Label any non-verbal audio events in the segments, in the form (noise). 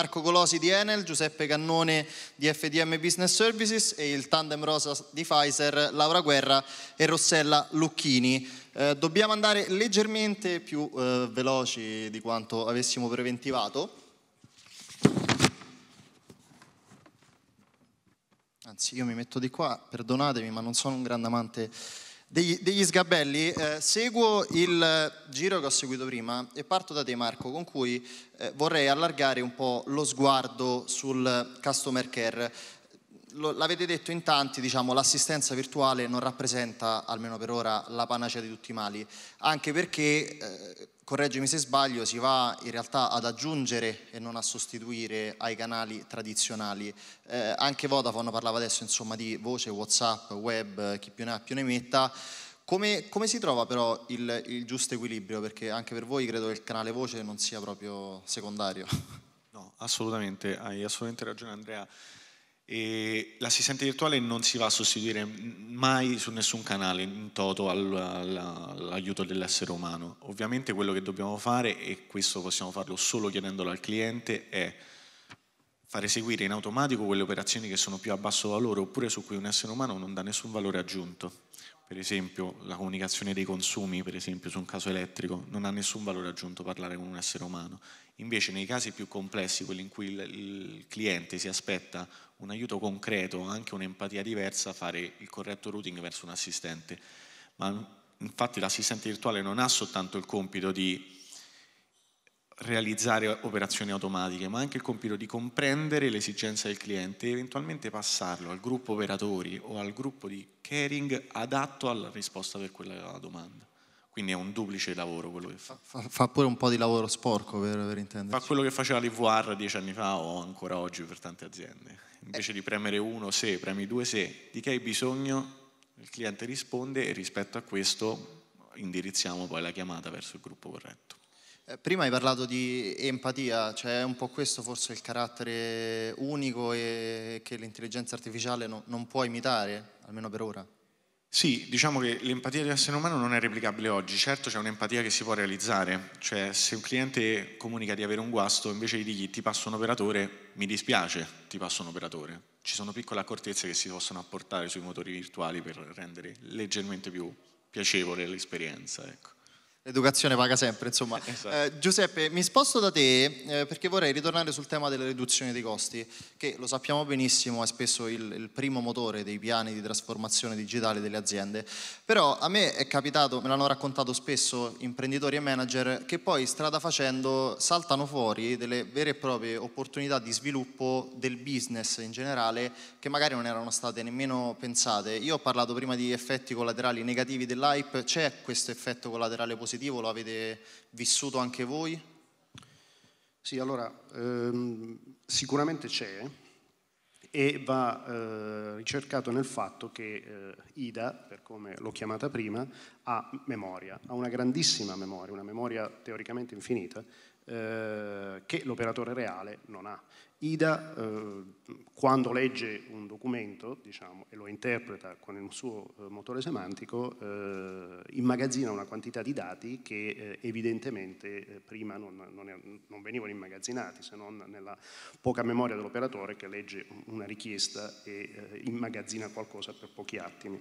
Marco Colosi di Enel, Giuseppe Cannone di FDM Business Services e il tandem rosa di Pfizer, Laura Guerra e Rossella Lucchini. Eh, dobbiamo andare leggermente più eh, veloci di quanto avessimo preventivato. Anzi, io mi metto di qua, perdonatemi, ma non sono un grande amante degli, degli sgabelli, eh, seguo il eh, giro che ho seguito prima e parto da te Marco, con cui eh, vorrei allargare un po' lo sguardo sul eh, customer care l'avete detto in tanti, diciamo, l'assistenza virtuale non rappresenta, almeno per ora, la panacea di tutti i mali, anche perché, eh, correggimi se sbaglio, si va in realtà ad aggiungere e non a sostituire ai canali tradizionali. Eh, anche Vodafone parlava adesso insomma, di voce, Whatsapp, web, chi più ne ha più ne metta. Come, come si trova però il, il giusto equilibrio? Perché anche per voi credo che il canale voce non sia proprio secondario. No, assolutamente, hai assolutamente ragione Andrea. E l'assistente virtuale non si va a sostituire mai su nessun canale in toto all'aiuto dell'essere umano. Ovviamente quello che dobbiamo fare, e questo possiamo farlo solo chiedendolo al cliente, è far eseguire in automatico quelle operazioni che sono più a basso valore oppure su cui un essere umano non dà nessun valore aggiunto. Per esempio la comunicazione dei consumi, per esempio su un caso elettrico, non ha nessun valore aggiunto parlare con un essere umano. Invece nei casi più complessi, quelli in cui il, il cliente si aspetta un aiuto concreto, anche un'empatia diversa, fare il corretto routing verso un assistente. Ma infatti l'assistente virtuale non ha soltanto il compito di realizzare operazioni automatiche, ma anche il compito di comprendere l'esigenza del cliente e eventualmente passarlo al gruppo operatori o al gruppo di caring adatto alla risposta per quella domanda. Quindi è un duplice lavoro quello che fa. Fa, fa pure un po' di lavoro sporco per, per intenderci. Fa quello che faceva l'IVR dieci anni fa o ancora oggi per tante aziende. Invece eh. di premere uno se, premi due se, di che hai bisogno, il cliente risponde e rispetto a questo indirizziamo poi la chiamata verso il gruppo corretto. Eh, prima hai parlato di empatia, cioè è un po' questo forse il carattere unico e che l'intelligenza artificiale no, non può imitare, almeno per ora. Sì, diciamo che l'empatia di essere umano non è replicabile oggi, certo c'è un'empatia che si può realizzare, cioè se un cliente comunica di avere un guasto, invece di dirgli ti passo un operatore, mi dispiace, ti passo un operatore. Ci sono piccole accortezze che si possono apportare sui motori virtuali per rendere leggermente più piacevole l'esperienza. Ecco. L'educazione paga sempre, insomma. (laughs) Esatto. Eh, Giuseppe, mi sposto da te eh, perché vorrei ritornare sul tema della riduzione dei costi, che lo sappiamo benissimo è spesso il, il, primo motore dei piani di trasformazione digitale delle aziende. Però a me è capitato, me l'hanno raccontato spesso imprenditori e manager, che poi strada facendo saltano fuori delle vere e proprie opportunità di sviluppo del business in generale che magari non erano state nemmeno pensate. Io ho parlato prima di effetti collaterali negativi dell'hype, c'è questo effetto collaterale positivo positivo lo avete vissuto anche voi? Sì, allora ehm, sicuramente c'è e va eh, ricercato nel fatto che eh, Ida, per come l'ho chiamata prima, ha memoria, ha una grandissima memoria, una memoria teoricamente infinita, eh, che l'operatore reale non ha. Ida, eh, quando legge un documento diciamo, e lo interpreta con il suo eh, motore semantico, eh, immagazzina una quantità di dati che eh, evidentemente prima non, non, non, venivano immagazzinati, se non nella poca memoria dell'operatore che legge una richiesta e immagazzina qualcosa per pochi attimi.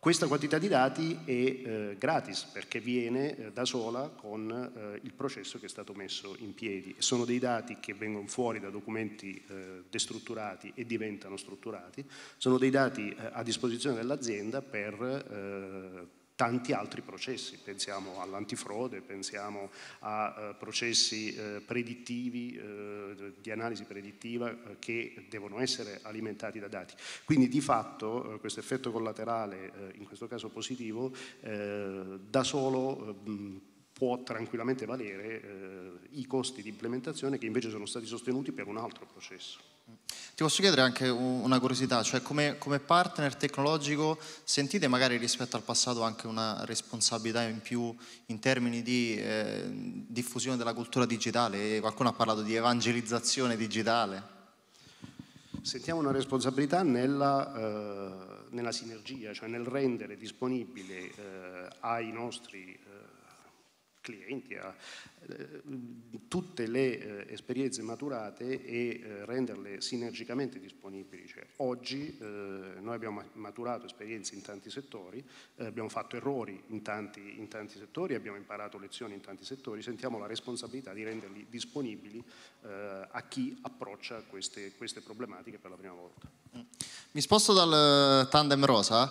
Questa quantità di dati è eh, gratis perché viene eh, da sola con eh, il processo che è stato messo in piedi. Sono dei dati che vengono fuori da documenti eh, destrutturati e diventano strutturati, sono dei dati eh, a disposizione dell'azienda per eh, tanti altri processi, pensiamo all'antifrode, pensiamo a eh, processi eh, predittivi, eh, di analisi predittiva che devono essere alimentati da dati. Quindi di fatto questo effetto collaterale, in questo caso positivo, da solo può tranquillamente valere eh, i costi di implementazione che invece sono stati sostenuti per un altro processo. Ti posso chiedere anche una curiosità, cioè come, come partner tecnologico sentite magari rispetto al passato anche una responsabilità in più in termini di eh, diffusione della cultura digitale? Qualcuno ha parlato di evangelizzazione digitale. Sentiamo una responsabilità nella, eh, nella sinergia, cioè nel rendere disponibile eh, ai nostri eh, clienti, a eh, tutte le eh, esperienze maturate e eh, renderle sinergicamente disponibili. Cioè, oggi eh, noi abbiamo maturato esperienze in tanti settori, eh, abbiamo fatto errori in tanti, in tanti, settori, abbiamo imparato lezioni in tanti settori, sentiamo la responsabilità di renderli disponibili a chi approccia queste, queste, problematiche per la prima volta. Mm. Mi sposto dal tandem rosa,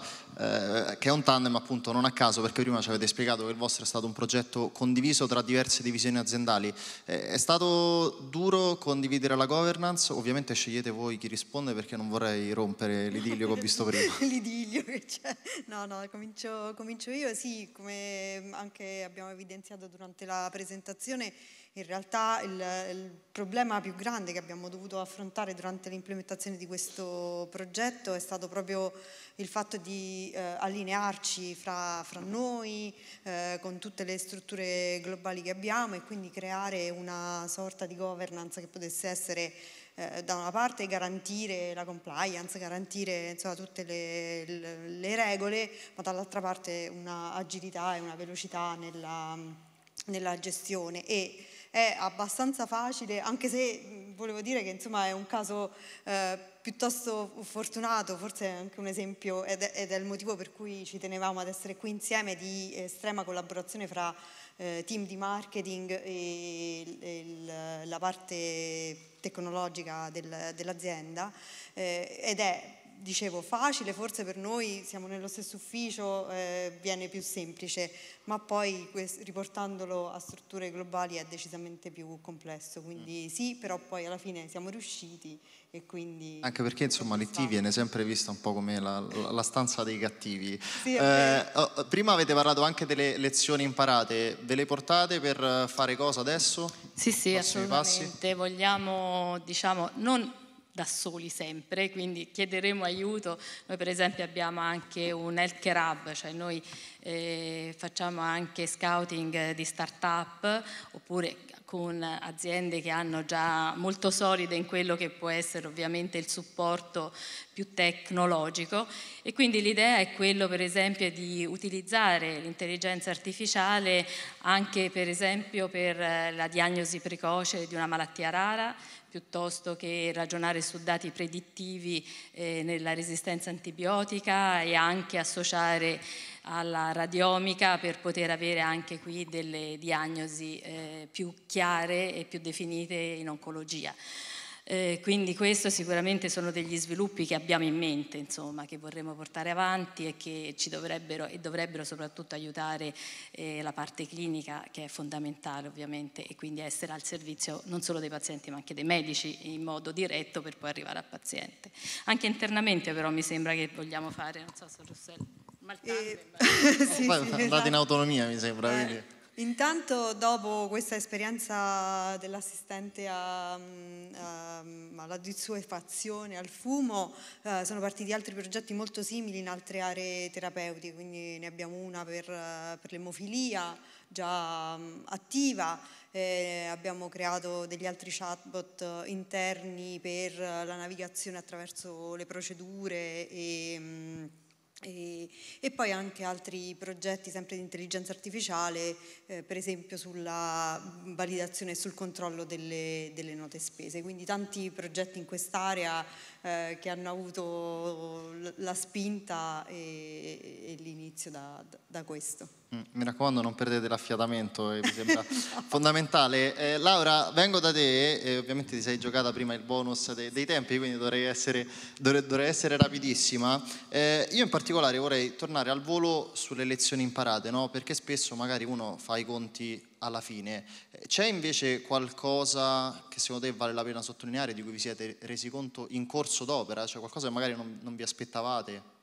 che è un tandem appunto non a caso perché prima ci avete spiegato che il vostro è stato un progetto condiviso tra diverse divisioni aziendali. È stato duro condividere la governance? Ovviamente scegliete voi chi risponde perché non vorrei rompere l'idillio che ho (laughs) visto prima. l'idillio che c'è. No, no, comincio, comincio io. Sì, come anche abbiamo evidenziato durante la presentazione, in realtà il, il, problema più grande che abbiamo dovuto affrontare durante l'implementazione di questo progetto è stato proprio il fatto di eh, allinearci fra, fra noi, eh, con tutte le strutture globali che abbiamo e quindi creare una sorta di governance che potesse essere eh, da una parte garantire la compliance, garantire insomma, tutte le, le regole, ma dall'altra parte una agilità e una velocità nella nella gestione e è abbastanza facile, anche se volevo dire che insomma è un caso eh, piuttosto fortunato, forse è anche un esempio ed è, ed è, il motivo per cui ci tenevamo ad essere qui insieme di estrema collaborazione fra eh, team di marketing e, e il, la parte tecnologica del, dell'azienda eh, ed è dicevo, facile, forse per noi siamo nello stesso ufficio, eh, viene più semplice, ma poi riportandolo a strutture globali è decisamente più complesso, quindi mm. sì, però poi alla fine siamo riusciti e quindi... Anche perché insomma l'IT viene sempre vista un po' come la, la stanza dei cattivi. Sì, eh, oh, oh, prima avete parlato anche delle lezioni imparate, ve le portate per fare cosa adesso? Sì, sì, Prossimi assolutamente, vogliamo diciamo non da soli sempre, quindi chiederemo aiuto. Noi per esempio abbiamo anche un healthcare hub, cioè noi eh, facciamo anche scouting di start-up oppure con aziende che hanno già molto solide in quello che può essere ovviamente il supporto più tecnologico e quindi l'idea è quello per esempio di utilizzare l'intelligenza artificiale anche per esempio per la diagnosi precoce di una malattia rara piuttosto che ragionare su dati predittivi eh, nella resistenza antibiotica e anche associare alla radiomica per poter avere anche qui delle diagnosi eh, più chiare e più definite in oncologia. Eh, quindi questo sicuramente sono degli sviluppi che abbiamo in mente, insomma, che vorremmo portare avanti e che ci dovrebbero e dovrebbero soprattutto aiutare eh, la parte clinica che è fondamentale ovviamente e quindi essere al servizio non solo dei pazienti ma anche dei medici in modo diretto per poi arrivare al paziente. Anche internamente però mi sembra che vogliamo fare, non so se Rossella... E... Eh, (laughs) sì, Poi, sì, andate esatto. in autonomia mi sembra. Eh, intanto dopo questa esperienza dell'assistente mm, mm, alla dissuefazione, al fumo, eh, sono partiti altri progetti molto simili in altre aree terapeutiche, quindi ne abbiamo una per, eh, per l'emofilia già mh, mm, attiva, eh, abbiamo creato degli altri chatbot interni per la navigazione attraverso le procedure e... Mh, e, e, poi anche altri progetti sempre di intelligenza artificiale, eh, per esempio sulla validazione e sul controllo delle, delle, note spese. Quindi tanti progetti in quest'area eh, che hanno avuto la spinta e, e l'inizio da, da questo. Mm, mi raccomando, non perdete l'affiatamento, eh, mi sembra (laughs) fondamentale. Eh, Laura, vengo da te, eh, ovviamente ti sei giocata prima il bonus dei, dei tempi, quindi dovrei essere, dovrei, dovrei essere rapidissima. Eh, io in particolare vorrei tornare al volo sulle lezioni imparate, no? perché spesso magari uno fa i conti alla fine. Eh, c'è invece qualcosa che secondo te vale la pena sottolineare, di cui vi siete resi conto in corso d'opera, cioè qualcosa che magari non, non vi aspettavate?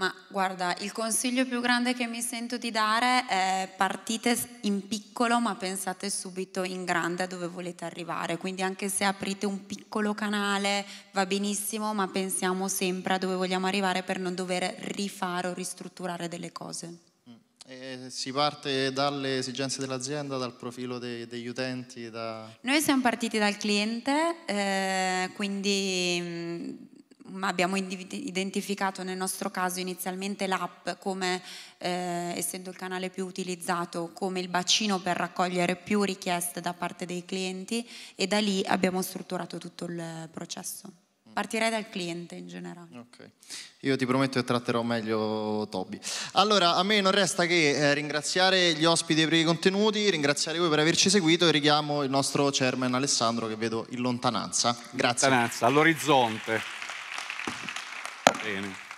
Ma guarda, il consiglio più grande che mi sento di dare è partite in piccolo ma pensate subito in grande a dove volete arrivare, quindi anche se aprite un piccolo canale va benissimo ma pensiamo sempre a dove vogliamo arrivare per non dover rifare o ristrutturare delle cose. Mm. E si parte dalle esigenze dell'azienda, dal profilo dei, degli utenti? Da... Noi siamo partiti dal cliente, eh, quindi mm, abbiamo identificato nel nostro caso inizialmente l'app come, eh, essendo il canale più utilizzato, come il bacino per raccogliere più richieste da parte dei clienti e da lì abbiamo strutturato tutto il processo. Mm. Partirei dal cliente in generale. Okay. Io ti prometto che tratterò meglio Toby. Allora, a me non resta che eh, ringraziare gli ospiti per i contenuti, ringraziare voi per averci seguito e richiamo il nostro chairman Alessandro che vedo in lontananza. Grazie. Lontananza, all'orizzonte. Amen.